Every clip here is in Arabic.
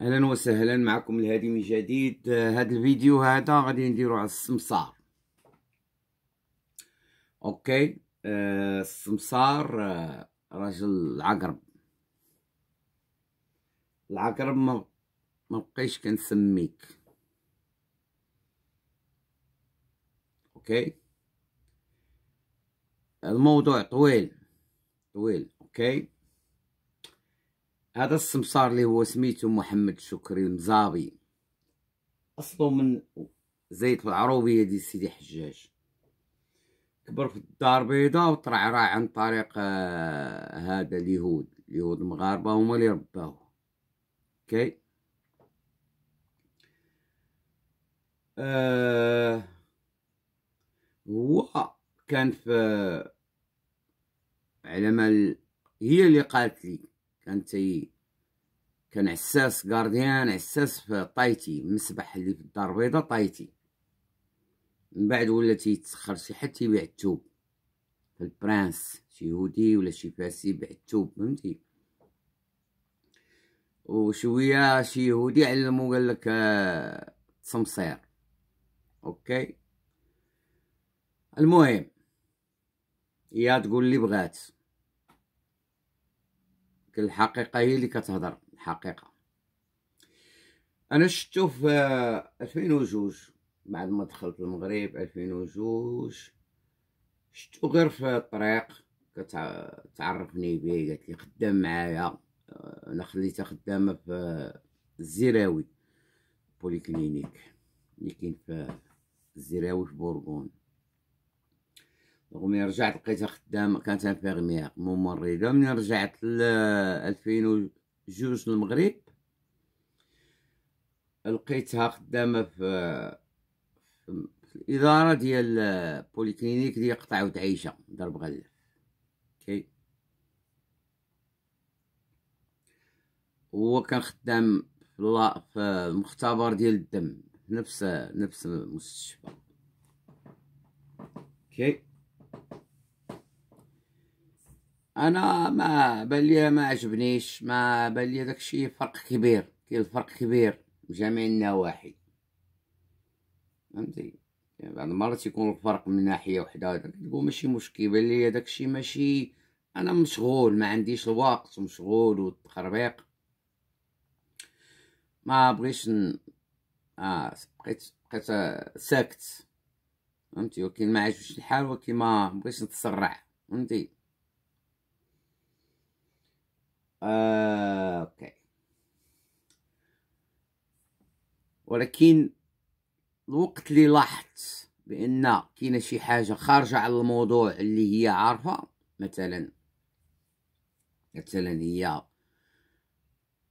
اهلا وسهلا معكم الهادي من جديد هذا آه، الفيديو هذا غادي نديرو على السمسار اوكي آه، السمسار آه، راجل العقرب العقرب ما مبقيش كنسميك اوكي الموضوع طويل طويل اوكي هذا السمسار اللي هو سميتو محمد شكري المزابي اصله من زيت العروبيه ديال سيدي حجاج كبر في الدار البيضاء راه عن طريق آه، هذا اليهود اليهود المغاربه هما اللي رباوه اوكي آه هو كان في على مال هي اللي قالت لي كان تي كان عساس غارديان عساس في طايتي مسبح اللي في الدار البيضاء طايتي من بعد ولا تيتسخر شي حد تيبيع الثوب في البرانس شي يهودي ولا شي فاسي يبيع الثوب فهمتي وشويه شي يهودي علمو قالك آه تصمصير اوكي المهم هي تقول لي بغات الحقيقه هي اللي كتهضر الحقيقه انا شتو في ألفين وجوج بعد ما دخلت المغرب ألفين وجوج شتو غير في الطريق كتعرفني بيه قالت لي خدام معايا آه، انا خليتها خدامه في الزيراوي بوليكلينيك اللي كاين في الزيراوي في بورغون ومن رجعت لقيتها خدامه كانت انفيرميير ممرضه من رجعت ل 2002 للمغرب لقيتها خدامه في في الاداره ديال البوليكلينيك ديال قطاع ودعيشه درب غلف كي هو كان خدام في المختبر ديال الدم نفس نفس المستشفى كي انا ما بالي ما عجبنيش ما بالي داكشي فرق كبير كاين فرق كبير بجميع النواحي فهمتي يعني بعض المرات يكون الفرق من ناحيه وحده تقول ماشي مشكل بان ليا داكشي ماشي انا مشغول ما عنديش الوقت ومشغول والتخربيق ما بغيتش ن... اه بقيت بقيت ساكت فهمتي ولكن ما عجبش الحال ولكن ما بغيتش نتسرع فهمتي آه، اوكي ولكن الوقت اللي لاحظت بان كاينه شي حاجه خارجه على الموضوع اللي هي عارفه مثلا مثلا هي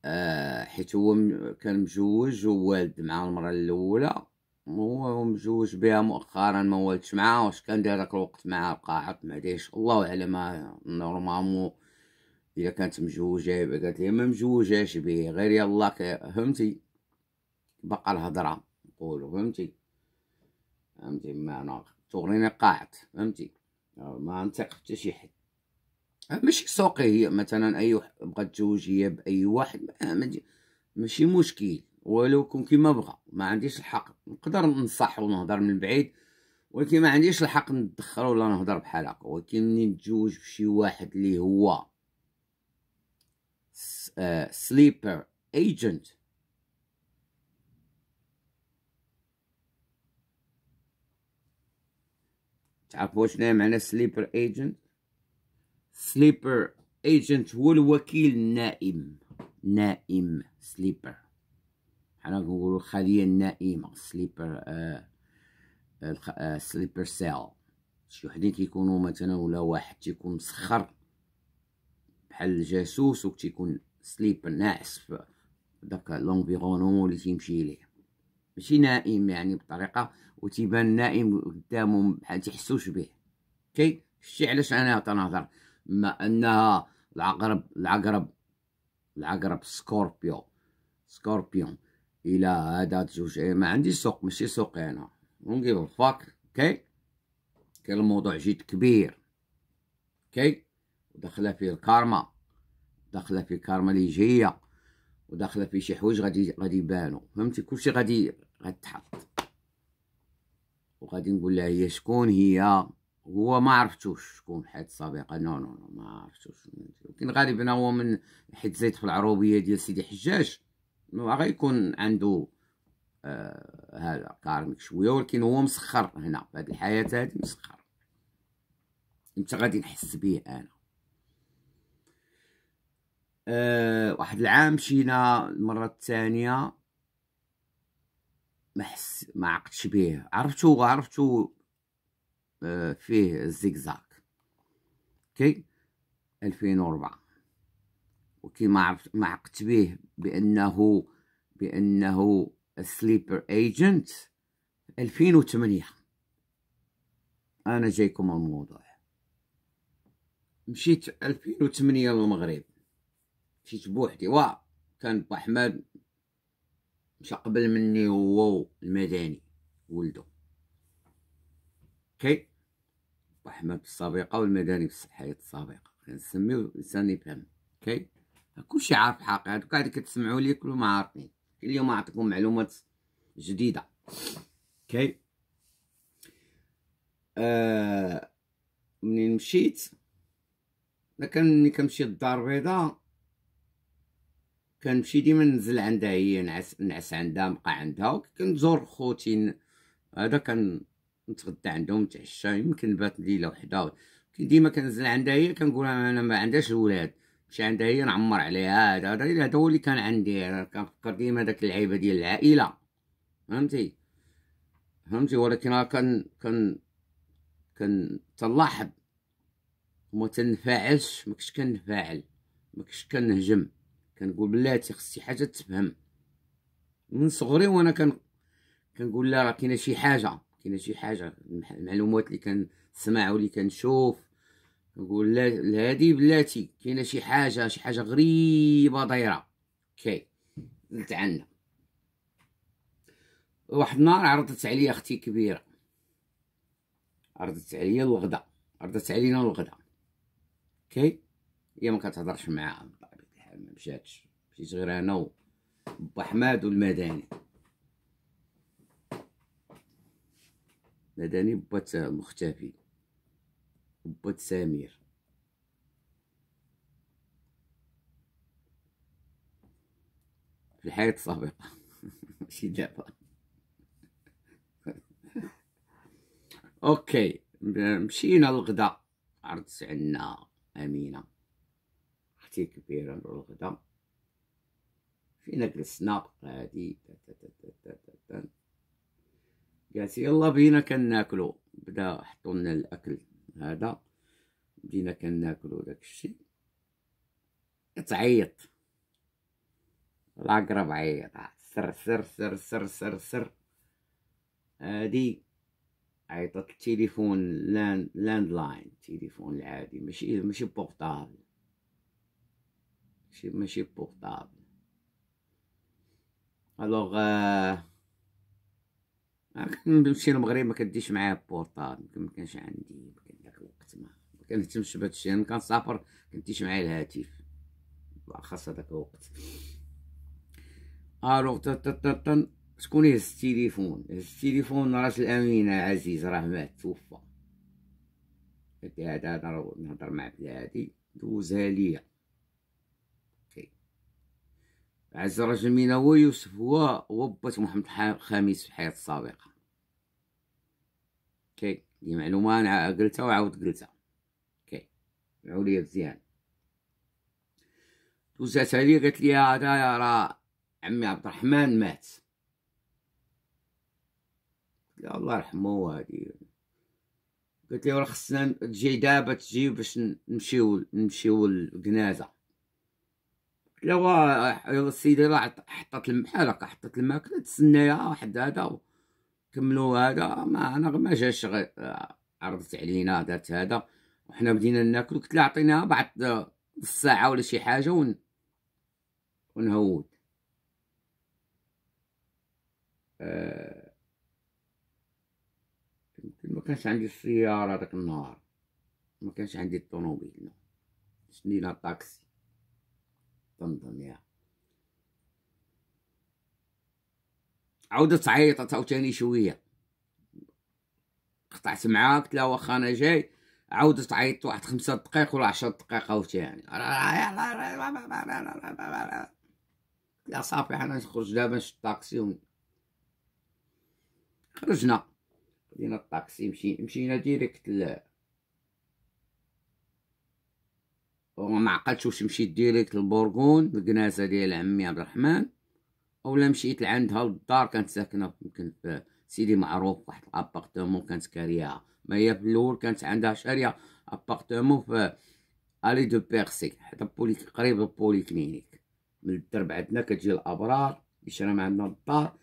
آه حيت هو كان مجوج ووالد مع المره الاولى هو مجوج بها مؤخرا ما والدش معها واش كان داك الوقت معها قاعد عط ما الله اعلم نورمالمون الا كانت مجوجه قالت لي ما مجوجاش بيه غير يلا فهمتي بقى الهضره نقولوا فهمتي فهمتي ما انا تغنيني قاعد فهمتي ما نثق حتى شي حد ماشي سوقي هي مثلا اي واحد بغات تزوج هي باي واحد ماشي مشكل ولو كون كيما بغى ما عنديش الحق نقدر ننصح ونهضر من بعيد ولكن ما عنديش الحق ندخل ولا نهضر بحال هكا ولكن ملي نتزوج بشي واحد اللي هو sleeper agent تعرفوا شنو معنى سليبر ايجنت سليبر ايجنت هو الوكيل النائم نائم سليبر حنا كنقولوا الخليه النائمه سليبر آه آه, آه، sleeper سيل شي وحدين كيكونوا مثلا ولا واحد تيكون مسخر بحال الجاسوس وكتيكون سليب الناعس في داك لونفيرونمون اللي تيمشي ليه ماشي نائم يعني بطريقه وتيبان نائم قدامهم بحال تيحسوش به كي شتي علاش انا تنهضر ما انها العقرب العقرب العقرب سكوربيو سكوربيون الى هذا جوج ما عندي سوق ماشي سوقي انا ونجيب الفاك كي كان الموضوع جد كبير كي ودخل فيه الكارما داخله في جاية وداخله في شي حوايج غادي غادي يبانو فهمتي كلشي غادي غتحط وغادي نقول لها هي شكون هي هو ما عرفتوش شكون حيت سابقا نو نو نو ما عرفتوش ولكن غالبا هو من حيت زيت في العروبيه ديال سيدي حجاج غيكون عنده آه هذا كارميك شويه ولكن هو مسخر هنا في هذه الحياه هذه مسخر امتى غادي نحس بيه انا آه، واحد العام مشينا المره الثانيه ما حس ما عقدتش بيه عرفتو عرفتو آه، فيه الزيكزاك كي 2004 وكي ما عرفت ما عقدت به بانه بانه سليبر ايجنت 2008 انا جايكم الموضوع مشيت 2008 للمغرب شي بوحدي وا كان با احمد مشى قبل مني هو المداني ولدو كي با احمد السابقه والمداني في الحياه السابقه كنسميو الانسان يفهم كي كلشي عارف الحقيقه هادوك عاد كتسمعوا لي ما عارفين اليوم نعطيكم معلومات جديده كي آه منين مشيت لكن ملي كنمشي للدار البيضاء كنمشي ديما ننزل عندها هي نعس نعس عندها نبقى عندها وكنزور خوتي هذا نتغدى عندهم نتعشى يمكن بات ليله وحده كي ديما كنزل عندها هي كنقول انا ما عندهاش الولاد مشي عندها هي نعمر عليها هذا هذا هو اللي كان عندي كنفكر ديما داك العيبه ديال العائله فهمتي فهمتي ولكن راه كان كان كان تلاحظ وما تنفعلش كنتش كنفعل كنتش كنهجم كنقول بلاتي خصي حاجه تفهم من صغري وانا كان كنقول لها راه كاينه شي حاجه كاينه شي حاجه المعلومات اللي كنسمع واللي كنشوف نقول هادي بلاتي كاينه شي حاجه شي حاجه غريبه دايره كي نتعنى عنا واحد النهار عرضت عليا اختي كبيره عرضت عليا الغدا عرضت علينا الغدا كي هي ما كتهضرش معاها ما مشاتش مشيت غير انا و احمد والمداني مداني بات مختفي بات سمير في الحياة السابقة ماشي دابا اوكي مشينا للغدا عرضت عنا امينه كبيرة للغدا فينا جلسنا غادي قالت يلا بينا كناكلو بدا حطوا لنا الاكل هذا بدينا كناكلو داك الشيء تعيط العقرب عيط سر سر سر سر سر سر هادي عيطت التليفون لاند لاند لاين التليفون العادي ماشي ماشي بورطابل ماشي portable. الوغ آه، نمشي للمغرب ما كديش معايا بورطابل ما كانش عندي كان داك الوقت ما كنهتمش بهذا الشيء انا كنسافر كنتيش معايا الهاتف خاص هذاك الوقت الوغ شكون يهز التليفون هز التليفون راس الامين عزيز راه مات توفى هذا هذا نهضر مع بلادي دوزها ليا عز الرجل مينا هو يوسف هو وبت محمد الخامس في الحياة السابقة كي دي معلومة أنا قلتها وعاود قلتها كي لي مزيان دوزات عليا قالت لي هذا را عمي عبد الرحمن مات يا الله يرحمه هادي قلت لي راه خصنا تجي دابا تجي باش نمشيو نمشيو للجنازه لو السيده راه حطت بحال حطت الماكله تسناها واحد هذا كملوا هذا ما انا ما جاش آه، عرضت علينا دارت هذا وحنا بدينا ناكل قلت لها عطيناها بعد الساعه ولا شي حاجه ون... ونهود آه... ما كانش عندي السياره داك النهار ما كانش عندي الطوموبيل شنينا الطاكسي طمطم يا عودة أو عاوتاني شوية قطعت معاها قلت لها واخا انا جاي عاودت عيطت واحد خمسة دقائق ولا عشر دقائق عاوتاني لا صافي حنا نخرج دابا نشد الطاكسي خرجنا خدينا الطاكسي مشي مشينا ديريكت وما عقلتش واش مشيت ديريكت لبورغون الكنازه ديال عمي عبد الرحمن اولا مشيت لعندها للدار كانت ساكنه يمكن في سيدي معروف واحد الابارتمون كانت كاريها ما هي في الاول كانت عندها شاريه ابارتمون في الي دو بيرسي حدا بوليك قريب كلينيك من الدرب عندنا كتجي الابرار يشرى عندنا الدار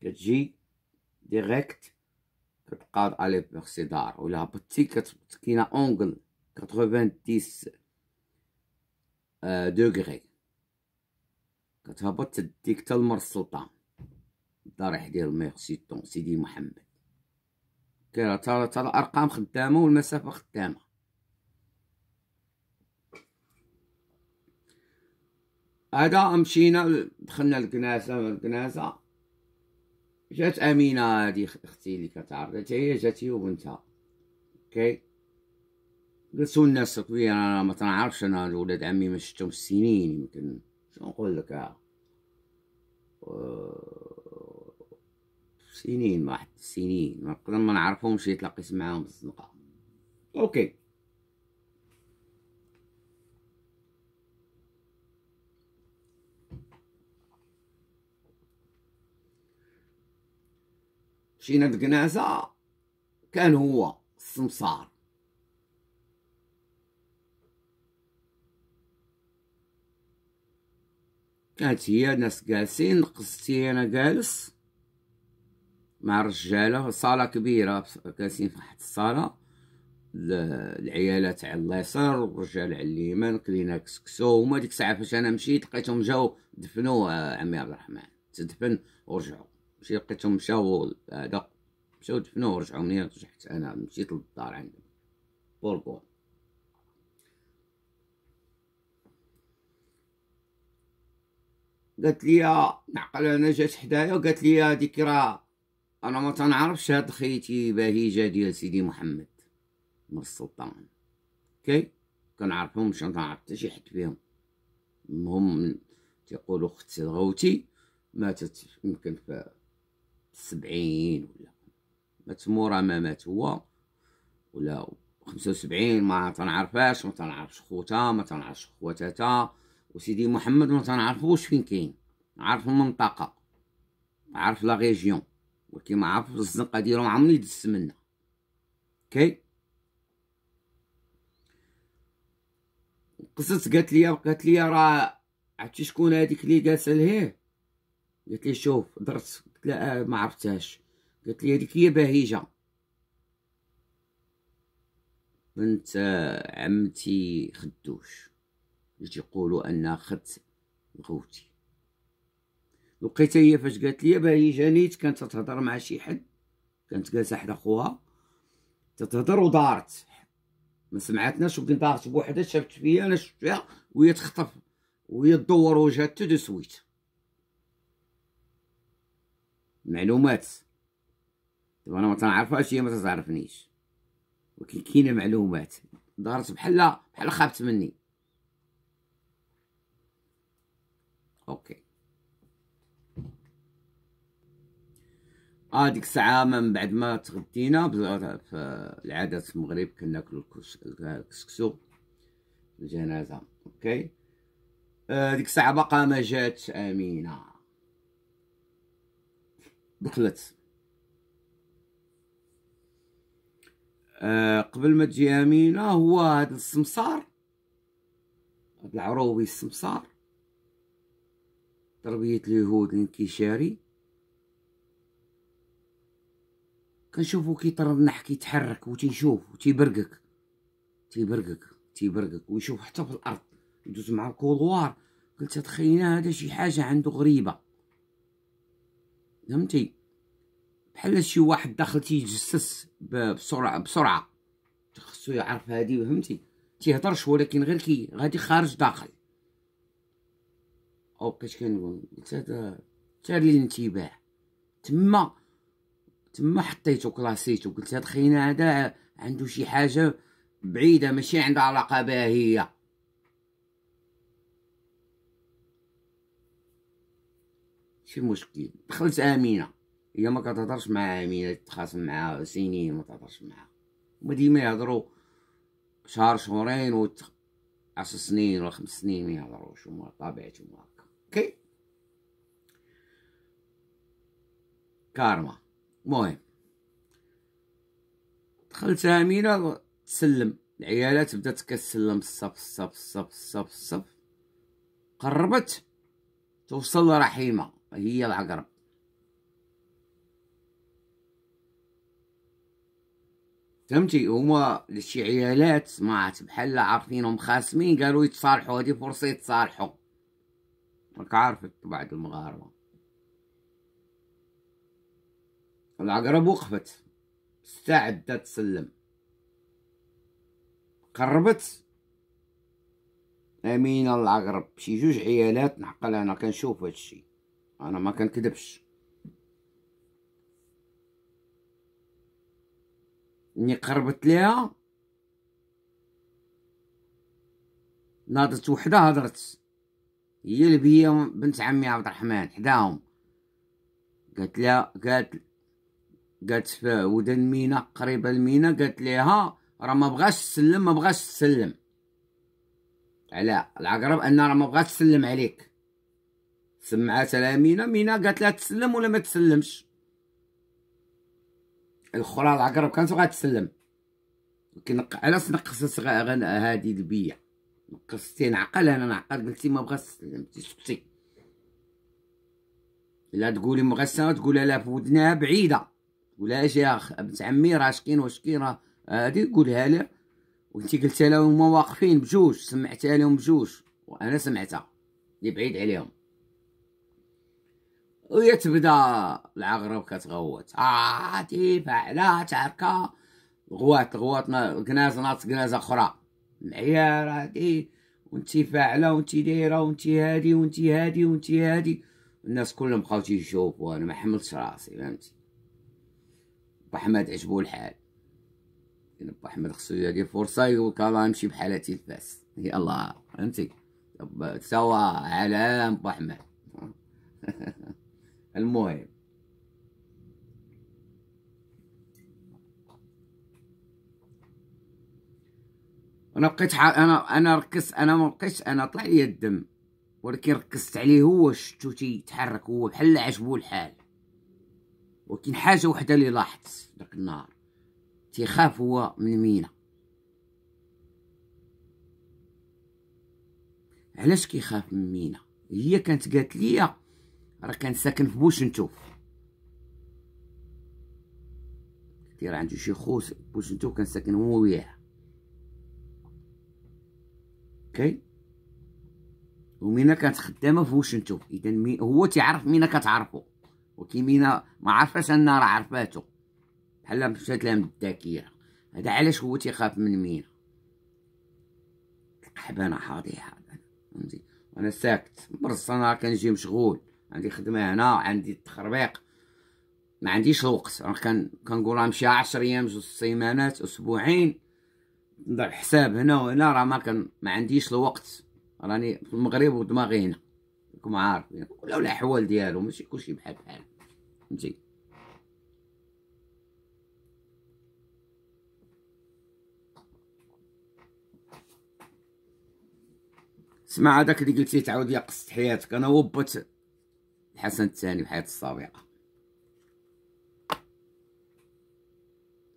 كتجي ديريكت كتقاد الي بيرسي دار ولا بوتيك كاينه اونغل 90 آه، دوغري كتهبط تديك تا لمر السلطان الضريح ديال طون سيدي محمد كاين حتى حتى الارقام خدامه والمسافه خدامه هذا مشينا دخلنا للكناسه الكناسه جات امينه هادي اختي اللي كتعرف هي هي وبنتها اوكي قصوا الناس الكبيرة أنا ما تنعرفش أنا ولاد عمي ما شفتهم سنين يمكن شنو نقول لك اه سنين واحد سنين ما نقدر ما نعرفهمش يتلاقي معاهم الزنقة أوكي مشينا دكنازة كان هو السمسار كانت هي ناس جالسين قصتي انا جالس مع الرجاله صاله كبيره جالسين في واحد الصاله العيالات على اليسار والرجال على اليمين كلينا كسكسو هما ديك الساعه فاش انا مشيت لقيتهم جاو دفنوا آه، عمي عبد الرحمن تدفن ورجعوا مشي لقيتهم مشاو هذا مشاو دفنوا ورجعوا منين رجعت انا مشيت للدار عندهم بوربون قالت لي نعقل انا جات حدايا وقالت لي هذيك راه انا ما تنعرفش هاد خيتي بهيجه ديال سيدي محمد من السلطان كي كنعرفهم مش كنعرف حتى شي حد فيهم المهم تيقولوا اخت غوتي ماتت يمكن في السبعين ولا مات مورا ما مات هو ولا خمسة وسبعين ما تنعرفاش ما تنعرفش خوتها ما تنعرفش خواتاتها وسيدي محمد ما تنعرفوش فين كاين عارف المنطقه عارف لا ريجيون ولكن ما عارف الزنقه ديالو عمرني دزت منها اوكي قصت قالت لي قالت لي راه عرفتي شكون هذيك اللي جالسه لهيه قالت لي شوف درت قلت لها آه، ما عرفتهاش قالت لي هذيك هي بهيجه بنت آه، عمتي خدوش اللي تيقولوا انها خدت غوتي لقيتها هي فاش قالت لي باهي جانيت كانت تتهضر مع شي حد كانت جالسه حدا خوها تتهضر ودارت ما سمعتناش وبدي دارت بوحدها شافت فيا انا شفت فيها وهي تخطف وهي تدور وجهها دو سويت معلومات دابا انا ما تنعرفهاش هي ما تعرفنيش ولكن كاينه معلومات دارت بحال بحال خابت مني اوكي هذيك الساعة من بعد ما تغدينا في العادة في المغرب كناكلو الكسكسو الجنازة اوكي آه الساعة بقى ما جات أمينة دخلت أه قبل ما تجي أمينة هو هاد السمسار هاد العروبي السمسار تربية اليهود الانكشاري كنشوفو كيطرب نح و تيشوف و تيبرقك تيبرقك تيبرقك و يشوف حتى في الارض يدوز مع الكولوار قلت تخينا هذا شي حاجه عنده غريبه فهمتي بحال شي واحد داخل تيجسس بسرعه بسرعه خصو يعرف هادي فهمتي تيهضرش ولكن غير كي غادي خارج داخل او بقيت كنقول قلت هذا تا الانتباه تما تما حطيتو كلاسيتو قلت هاد خينا هذا عنده شي حاجه بعيده ماشي عندها علاقه بها هي شي مشكل دخلت امينه هي ما كتهضرش مع امينه تخاصم معها سنين ما تهضرش معها هما ديما يهضروا شهر شهرين و عشر سنين ولا خمس سنين ما يهضروش هما طبيعتهم هكا اوكي كارما مهم دخلت امينه تسلم العيالات بدات كتسلم الصف الصف الصف الصف الصف قربت توصل رحيمه هي العقرب فهمتي هما شي عيالات ما بحال عارفينهم خاسمين قالوا يتصالحوا هذه فرصه يتصالحوا راك عارف بعد المغاربة العقرب وقفت استعدت تسلم قربت امينه العقرب شي جوج عيالات نحقل انا كنشوف هادشي انا ما كنكذبش ملي قربت ليها ناضت وحده هضرت هي البيه بنت عمي عبد الرحمن حداهم قالت لها قالت قالت في ودن مينا قريبه لمينا قالت ليها راه ما بغاش تسلم ما بغاش تسلم على العقرب ان راه ما بغاش تسلم عليك سمعات على مينا مينا قالت لها تسلم ولا ما تسلمش الاخرى العقرب كانت غتسلم ولكن علاش نقصت هادي البيه قصتين نعقل انا نعقل قلتي ما بغات سلمتي سكتي لا تقولي ما تقولها لا في ودنها بعيده ولا يا اخ بنت عمي راه شكين كي راه هادي قولها لها وانت قلتها لها هما واقفين بجوج سمعتها لهم بجوج وانا سمعتها اللي بعيد عليهم ويا تبدا العقرب كتغوت اه تيفا على تعركه غوات غوات كنازه ناط كنازه اخرى العيال هادي وانت فاعله وانت دايره وانت هادي وانت هادي وانت هادي الناس كلهم بقاو تيشوفو انا ما حملتش راسي فهمتي بو حماد عجبو الحال لان يعني با خصو يدي فرصه يقولك الله نمشي بحالة الفاس يلا فهمتي سوا علام با حماد المهم انا بقيت حا... انا انا ركزت انا ما بقيتش انا طلع لي الدم ولكن ركزت عليه هو شفتو تيتحرك هو بحال عجبو الحال ولكن حاجه وحده اللي لاحظت داك النهار تيخاف هو من مينا علاش كيخاف من مينا هي كانت قالت لي راه كان ساكن في بوشنتوف تي راه عنده شي خوت بوشنتوف كان ساكن هو وياها اوكي ومينا كانت خدامه فوش نتو اذا مي... هو تيعرف مينا كتعرفو وكي مينا ما عرفاش انا راه عرفاتو بحال مشات لها من الذاكره هذا علاش هو تيخاف من مينا القحبانه حاضي حاضي فهمتي وانا ساكت برص انا كنجي مشغول عندي خدمه هنا عندي التخربيق ما عنديش الوقت انا كان كنقول نمشي 10 ايام جوج سيمانات اسبوعين ندير حساب هنا وهنا راه ما كان ما عنديش الوقت راني في المغرب ودماغي هنا راكم عارفين ولا الاحوال ديالو ماشي كلشي بحال بحال فهمتي سمع هذاك اللي قلتي تعاود لي قصه حياتك انا وبت الحسن الثاني حياته السابقه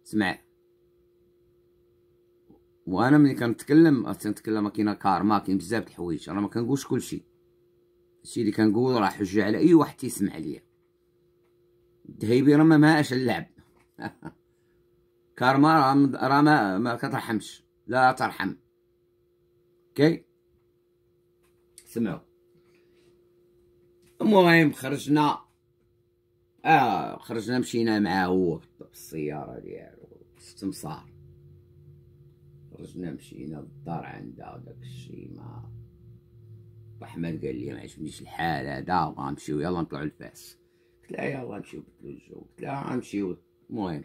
سمع وانا ملي كنتكلم خاصني نتكلم كاين الكارما كاين بزاف د الحوايج راه ما كنقولش كلشي الشيء اللي كنقول راه حجه على اي واحد تيسمع ليا الذهبي راه ما معاش اللعب كارما راه ما, ما كترحمش لا ترحم اوكي سمعوا المهم خرجنا اه خرجنا مشينا معاه هو بالسياره ديالو السمسار خرجنا مشينا للدار عندها وداك الشيء ما احمد قال لي ما عجبنيش الحال هذا وغنمشيو يلا نطلعو لفاس قلت لها أيوه، يلا نمشيو بدلو الجو قلت لها آه، غنمشيو المهم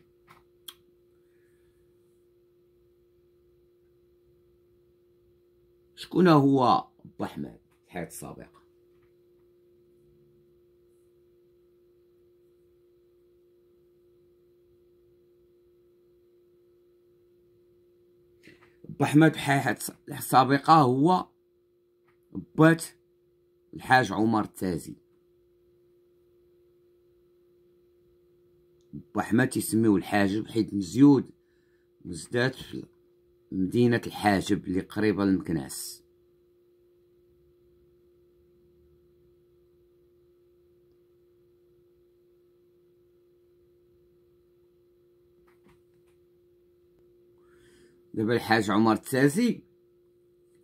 شكون هو با احمد حياتي السابقة بحمد بحيحة السابقة هو بات الحاج عمر التازي بحمد يسميه الحاجب حيت مزيود مزداد في مدينة الحاجب اللي قريبة لمكناس دابا الحاج عمر التازي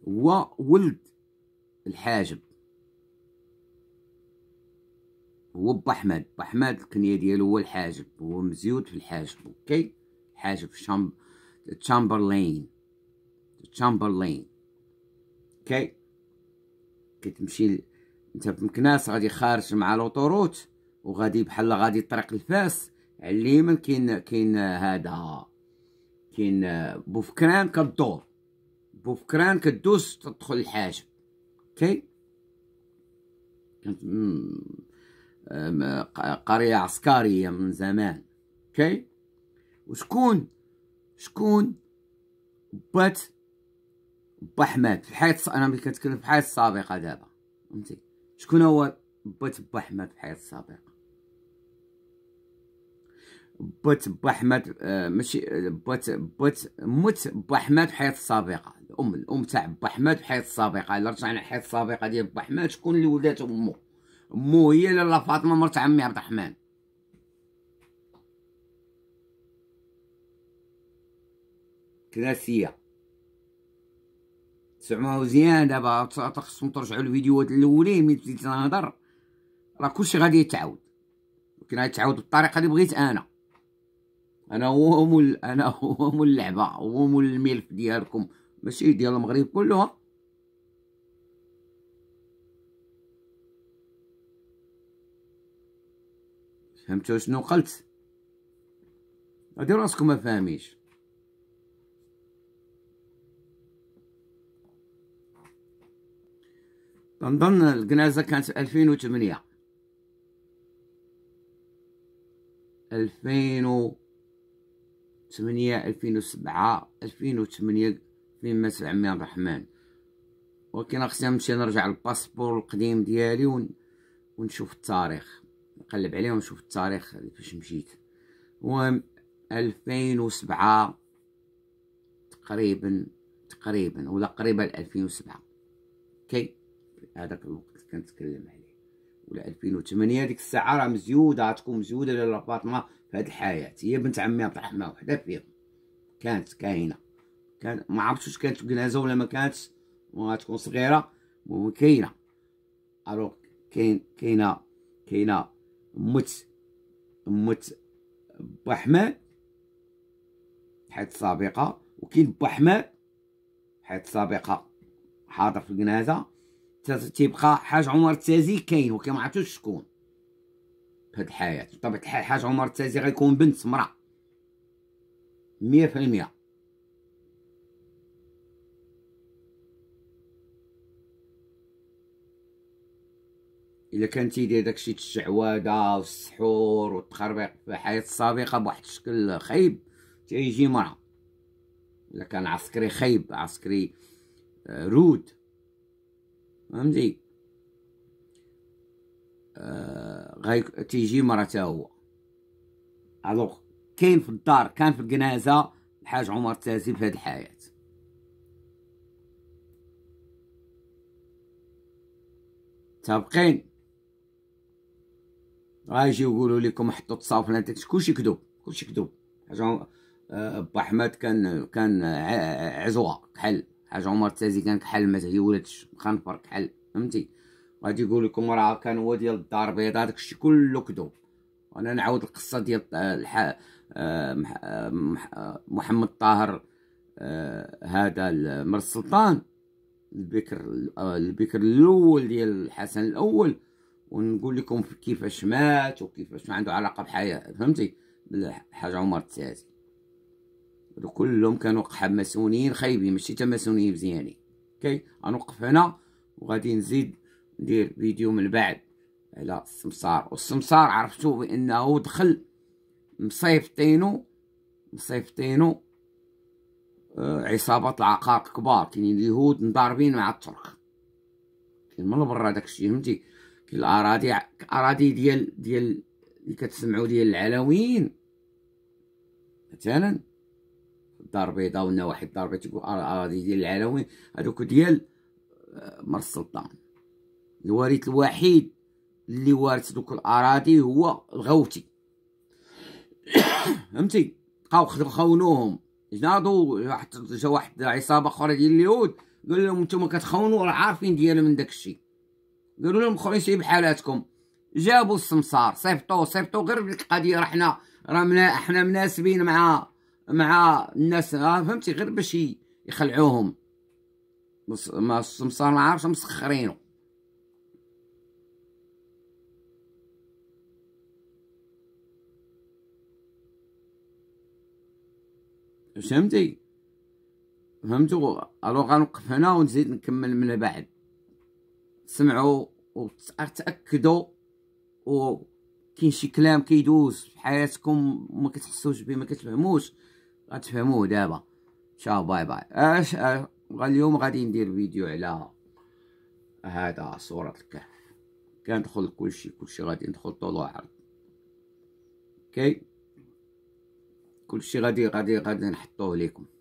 هو ولد الحاجب هو با احمد با احمد الكنيه ديالو هو الحاجب هو مزيود في الحاجب اوكي حاجب شامب تشامبرلين تشامبرلين اوكي كتمشي انت بمكناس غادي خارج مع لوطوروت وغادي بحال غادي طريق الفاس على اليمين كاين كاين هذا كاين بوفكران كدور بوفكران كدوز تدخل الحاجه اوكي كانت قريه عسكريه من زمان اوكي وشكون شكون بات با حماد في حياة انا ملي كنتكلم في حياة السابقه دابا فهمتي شكون هو بات با حماد في حياة السابقه بوت بحماد آه، ماشي بوت بوت موت بحماد حياة سابقة الأم الأم تاع بحماد حياة سابقة إلا رجعنا للحياة السابقة ديال بحماد شكون اللي ولات أمو مو هي لالا فاطمة مرت عمي عبد الرحمن كلاسية سمعوها مزيان دابا خصكم ترجعوا الفيديوهات الأولين ملي بديت نهضر راه كلشي غادي يتعاود ولكن غادي يتعاود بالطريقة اللي بغيت أنا انا هو انا هو اللعبه هو الملف ديالكم ماشي ديال المغرب كلها فهمتوا شنو قلت هادي راسكم ما فاهميش تنظن الجنازه كانت في 2008 2000 تمنية ألفين وسبعة ألفين وثمانية فيما مساء عمير الرحمن ولكن خصني نمشي نرجع للباسبور القديم ديالي ونشوف التاريخ نقلب عليه ونشوف التاريخ فاش مشيت المهم ألفين وسبعة تقريبا تقريبا ولا قريبة ألفين وسبعة كي هذاك الوقت كنتكلم عليه ولا ألفين وثمانية ديك الساعة راه مزيودة غتكون مزيودة للابارتمون هاد الحياة هي بنت عمي عبد الرحمن وحدة فيهم كانت كاينة كان ما عرفتش كانت كنازة ولا ما كانتش وغتكون صغيرة المهم كاينة الوغ كاين كاينة كاينة مت مت حماد حيت سابقة وكاين حماد حيت سابقة حاضر في الجنازة تيبقى حاج عمر التازي كاين وكما عرفتوش شكون في هاد الحياة بطبيعة الحال حاج عمر التازي غيكون بنت مرا مية في المية الا كان تيدير داكشي الشعواده والسحور والتخربيق في الحياه السابقه بواحد الشكل خايب تيجي مرا الا كان عسكري خايب عسكري آه، رود فهمتي غي تيجي مرة تا هو الوغ كاين في الدار كان في الجنازة الحاج عمر التازي في هاد الحياة متفقين غايجي يقولوا لكم حطوا تصافنا كلشي كذوب كلشي كذوب حاجه با احمد كان كان عزوه كحل حاجه عمر التازي كان كحل ما هي ولات خنفر كحل فهمتي غادي يقول لكم راه كان هو ديال الدار البيضاء داكشي كله كذوب انا نعاود القصه ديال الح... آه، آه، آه، محمد طاهر هذا مر السلطان البكر البكر الاول ديال الحسن الاول ونقول لكم كيفاش مات وكيفاش ما عنده علاقه بحياه فهمتي الحاج عمر التاسي كلهم كانوا قحاب ماسونيين خايبين ماشي تا ماسونيين مزيانين اوكي غنوقف هنا وغادي نزيد ندير فيديو من بعد على السمسار والسمسار عرفتو بانه دخل مصيفطينو مصيفطينو آه عصابات العقار كبار كاينين اليهود مضاربين مع الترك كاين من برا داكشي فهمتي كاين الاراضي الاراضي ديال ديال اللي كتسمعوا ديال العلويين مثلا الدار البيضاء ولا واحد الدار البيضاء تيقول آه، الاراضي ديال العلويين هادوك ديال آه، مر السلطان الوريث الوحيد اللي وارث دوك الاراضي هو الغوتي فهمتي بقاو خونوهم جنادو واحد جا واحد عصابه اخرى ديال اليهود قال لهم نتوما كتخونوا راه عارفين ديالنا من داك الشيء قالوا لهم خويا سيب حالاتكم جابوا السمسار صيفطوه صيفطوه غير بديك القضيه راه حنا راه حنا مناسبين مع مع الناس آه، فهمتي غير باش يخلعوهم ما السمسار ما عارفش مسخرينه فهمتي فهمتوا الو غنوقف هنا ونزيد نكمل من بعد سمعوا وتاكدوا و كاين شي كلام كيدوز في حياتكم ما كتحسوش به ما كتفهموش غتفهموه دابا تشاو باي باي اش أه اليوم غادي ندير فيديو على هذا صورة الكهف كندخل كلشي كلشي غادي ندخل طلوع عرض اوكي okay. كلشي غادي غادي غادي نحطوه لكم